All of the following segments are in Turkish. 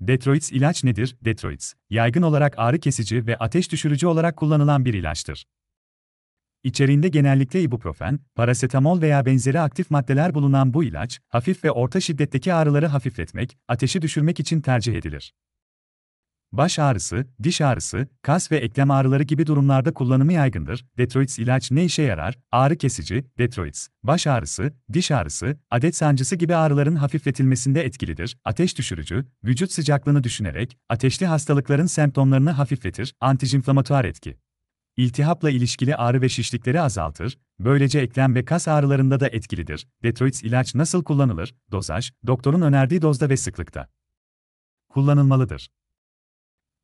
Detroits ilaç nedir? Detroits, yaygın olarak ağrı kesici ve ateş düşürücü olarak kullanılan bir ilaçtır. İçerinde genellikle ibuprofen, parasetamol veya benzeri aktif maddeler bulunan bu ilaç, hafif ve orta şiddetteki ağrıları hafifletmek, ateşi düşürmek için tercih edilir. Baş ağrısı, diş ağrısı, kas ve eklem ağrıları gibi durumlarda kullanımı yaygındır. Detroits ilaç ne işe yarar? Ağrı kesici, Detroits, baş ağrısı, diş ağrısı, adet sancısı gibi ağrıların hafifletilmesinde etkilidir. Ateş düşürücü, vücut sıcaklığını düşünerek, ateşli hastalıkların semptomlarını hafifletir. Antijinflamatuar etki. İltihapla ilişkili ağrı ve şişlikleri azaltır, böylece eklem ve kas ağrılarında da etkilidir. Detroits ilaç nasıl kullanılır? Dozaj, doktorun önerdiği dozda ve sıklıkta. Kullanılmalıdır.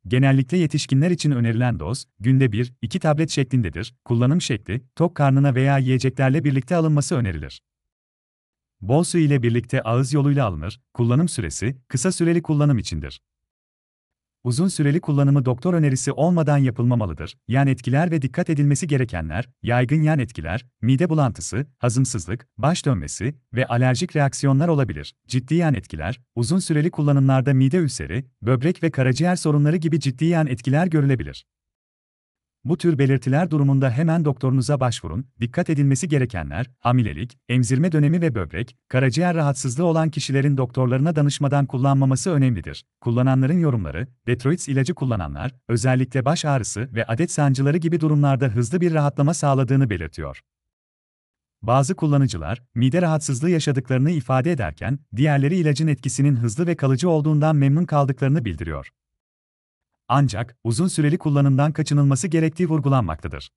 Genellikle yetişkinler için önerilen doz, günde 1-2 tablet şeklindedir, kullanım şekli, tok karnına veya yiyeceklerle birlikte alınması önerilir. Bol su ile birlikte ağız yoluyla alınır, kullanım süresi, kısa süreli kullanım içindir uzun süreli kullanımı doktor önerisi olmadan yapılmamalıdır. Yan etkiler ve dikkat edilmesi gerekenler, yaygın yan etkiler, mide bulantısı, hazımsızlık, baş dönmesi ve alerjik reaksiyonlar olabilir. Ciddi yan etkiler, uzun süreli kullanımlarda mide ülseri, böbrek ve karaciğer sorunları gibi ciddi yan etkiler görülebilir. Bu tür belirtiler durumunda hemen doktorunuza başvurun. Dikkat edilmesi gerekenler, hamilelik, emzirme dönemi ve böbrek, karaciğer rahatsızlığı olan kişilerin doktorlarına danışmadan kullanmaması önemlidir. Kullananların yorumları, Detroit ilacı kullananlar, özellikle baş ağrısı ve adet sancıları gibi durumlarda hızlı bir rahatlama sağladığını belirtiyor. Bazı kullanıcılar, mide rahatsızlığı yaşadıklarını ifade ederken, diğerleri ilacın etkisinin hızlı ve kalıcı olduğundan memnun kaldıklarını bildiriyor. Ancak uzun süreli kullanımdan kaçınılması gerektiği vurgulanmaktadır.